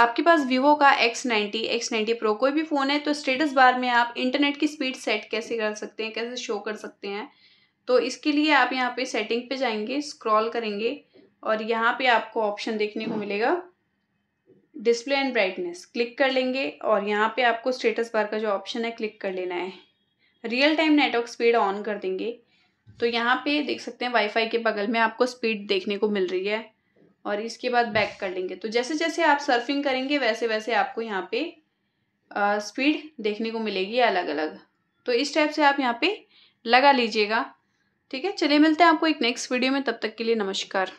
आपके पास वीवो का X ninety X ninety pro कोई भी फ़ोन है तो स्टेटस बार में आप इंटरनेट की स्पीड सेट कैसे कर सकते हैं कैसे शो कर सकते हैं तो इसके लिए आप यहाँ पे सेटिंग पे जाएंगे स्क्रॉल करेंगे और यहाँ पे आपको ऑप्शन देखने को मिलेगा डिस्प्ले एंड ब्राइटनेस क्लिक कर लेंगे और यहाँ पे आपको स्टेटस बार का जो ऑप्शन है क्लिक कर लेना है real time network speed on कर देंगे तो यहाँ पर देख सकते हैं वाईफाई के बगल में आपको स्पीड देखने को मिल रही है और इसके बाद बैक कर लेंगे तो जैसे जैसे आप सर्फिंग करेंगे वैसे वैसे आपको यहाँ पे स्पीड देखने को मिलेगी अलग अलग तो इस टाइप से आप यहाँ पे लगा लीजिएगा ठीक है चलिए मिलते हैं आपको एक नेक्स्ट वीडियो में तब तक के लिए नमस्कार